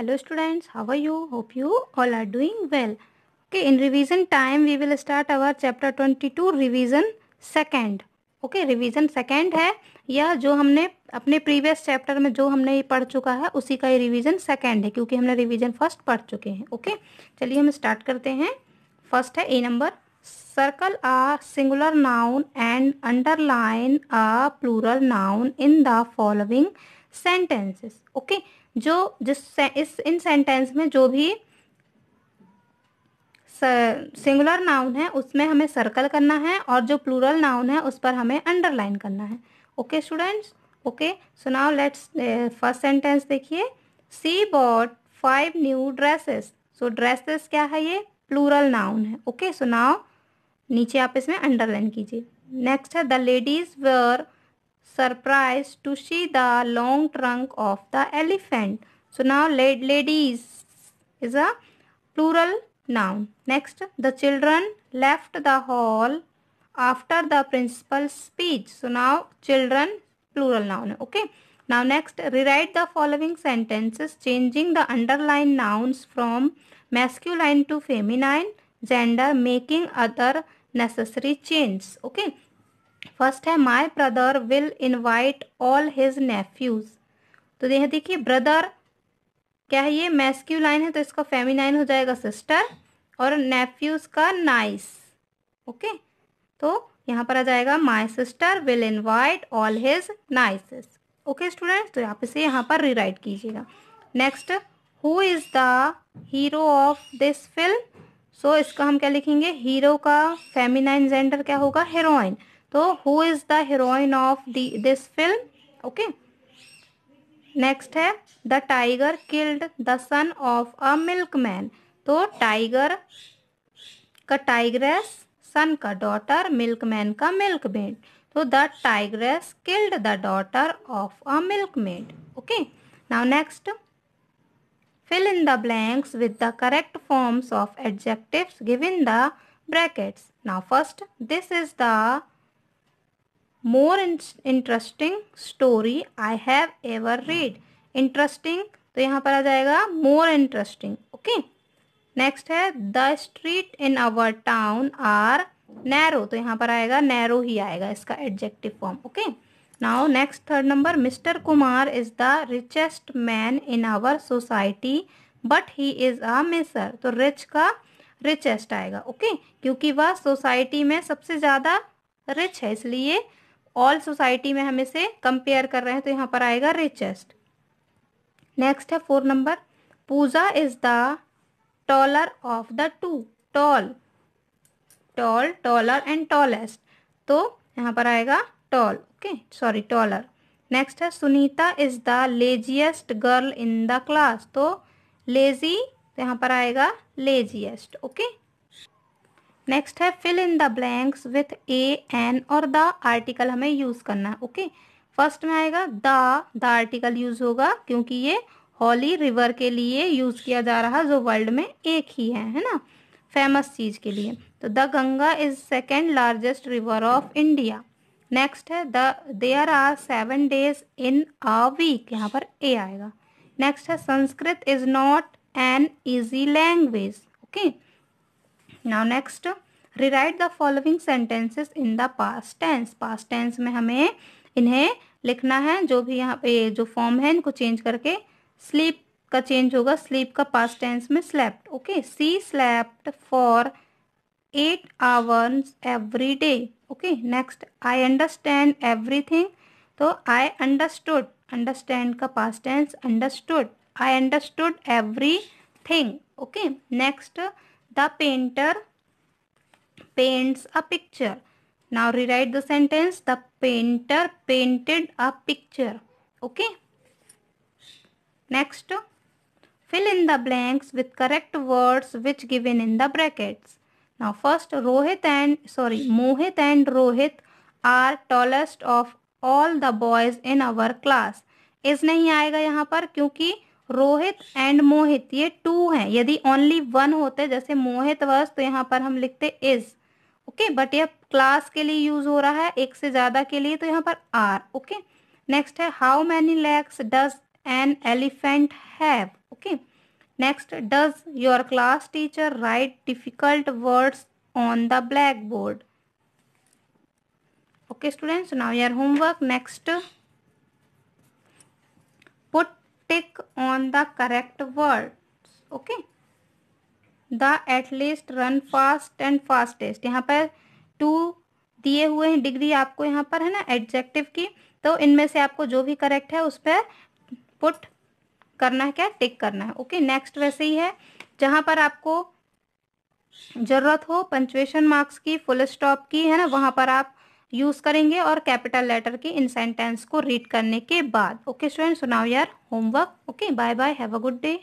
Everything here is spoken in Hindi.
hello students how you hope you all are doing well well okay in revision time we will start our chapter 22 revision second okay revision second है या जो हमने अपने प्रीवियस चैप्टर में जो हमने ये पढ़ चुका है उसी का ये रिवीजन सेकंड है क्योंकि हमने रिवीजन फर्स्ट पढ़ चुके हैं ओके चलिए हम स्टार्ट करते हैं फर्स्ट है A number circle a singular noun and underline a plural noun in the following sentences okay जो जिस इस इन सेंटेंस में जो भी सिंगुलर नाउन है उसमें हमें सर्कल करना है और जो प्लूरल नाउन है उस पर हमें अंडरलाइन करना है okay students okay so now let's first sentence देखिए she bought five new dresses so dresses क्या है ये प्लूरल नाउन है ओके सो नाउ नीचे आप इसमें अंडरलाइन कीजिए नेक्स्ट है the ladies were surprised to see the long trunk of the elephant. So now ladies is a plural noun. Next, the children left the hall after the principal's speech. So now children plural noun. Okay. Now next, rewrite the following sentences changing the underlined nouns from masculine to feminine gender making other necessary changes. Okay. First है my brother will invite all his nephews तो यह देखिए ब्रदर क्या है ये मैस्क्यू लाइन है तो इसका फेमिनाइन हो जाएगा सिस्टर और नेफ्यूज का नाइस ओके तो यहाँ पर आ जाएगा my sister will invite all his nieces okay students तो आप इसे यहाँ पर रीराइट कीजिएगा next who is the hero of this film so इसका हम क्या लिखेंगे हीरो का फेमिनाइन जेंडर क्या होगा हीरोइन तो who is the heroine of this film okay next है the tiger killed the son of a milkman तो टाइगर का टाइग्रेस सन का डॉटर मिल्कमैन का मिल्क मेड तो the tigress killed the daughter of a milkmaid okay now next in the blanks with the correct forms of of give in the brackets now first this is the more interesting story I have ever read interesting तो यहाँ पर आ जाएगा मोर इंटरेस्टिंग ओके नेक्स्ट है the street in our town are narrow तो यहाँ पर आएगा नैरो ही आएगा इसका adjective form okay now next third number mister Kumar is the richest man in our society but he is a miser तो रिच का रिचेस्ट आएगा ओके okay? क्योंकि वह सोसाइटी में सबसे ज़्यादा रिच है इसलिए ऑल सोसाइटी में हम इसे कंपेयर कर रहे हैं तो यहाँ पर आएगा रिचेस्ट नेक्स्ट है four number Pooja is the taller of the two tall tall taller and tallest तो यहाँ पर आएगा tall okay sorry taller next है Sunita is the laziest girl in the class तो लेजी तो यहाँ पर आएगा लेजिएस्ट ओके नेक्स्ट है fill in the blanks with a an और द आर्टिकल हमें यूज़ करना है ओके फर्स्ट में आएगा द द आर्टिकल यूज़ होगा क्योंकि ये हॉली रिवर के लिए यूज़ किया जा रहा जो वर्ल्ड में एक ही है है ना फेमस चीज़ के लिए तो the Ganga is second largest river of India next है the there are seven days in a week यहाँ पर ए आएगा नेक्स्ट है Sanskrit is not an easy language okay now next rewrite the following sentences in the past tense past tense में हमें इन्हें लिखना है जो भी यहाँ पे जो फॉर्म है इनको चेंज करके स्लीप का चेंज होगा स्लीप का पास्ट टेंस में slept okay she slept for eight hours every day okay next I understand everything तो आई अंडरस्टूड अंडरस्टैंड का past tense understood I understood everything okay next The painter paints a picture. Now rewrite the sentence. The painter painted a picture. Okay. Next. Fill in the blanks with correct words which given in the brackets. Now first Rohit and sorry Mohit and Rohit are tallest of all the boys in our class. Is नहीं आएगा यहाँ पर क्योंकि रोहित एंड मोहित ये टू हैं यदि ओनली वन होते जैसे मोहित वर्ष तो यहाँ पर हम लिखते इज ओके बट ये क्लास के लिए यूज हो रहा है एक से ज्यादा के लिए तो यहाँ पर आर ओके नेक्स्ट है how many legs does an elephant have okay next does your class teacher write difficult words on the black board okay students now your homework next on the correct words okay the at least run fast and fastest यहाँ पर टू दिए हुए हैं डिग्री आपको यहाँ पर है ना एडजेक्टिव की तो इनमें से आपको जो भी करेक्ट है उस पर पुट करना है क्या टिक करना है ओके okay, नेक्स्ट वैसे ही है जहाँ पर आपको ज़रूरत हो पंचुएशन मार्क्स की फुल स्टॉप की है ना वहाँ पर आप यूज करेंगे और कैपिटल लेटर के इन सेंटेंस को रीड करने के बाद ओके स्टूडेंट सुनाओ यार homework okay bye bye have a good day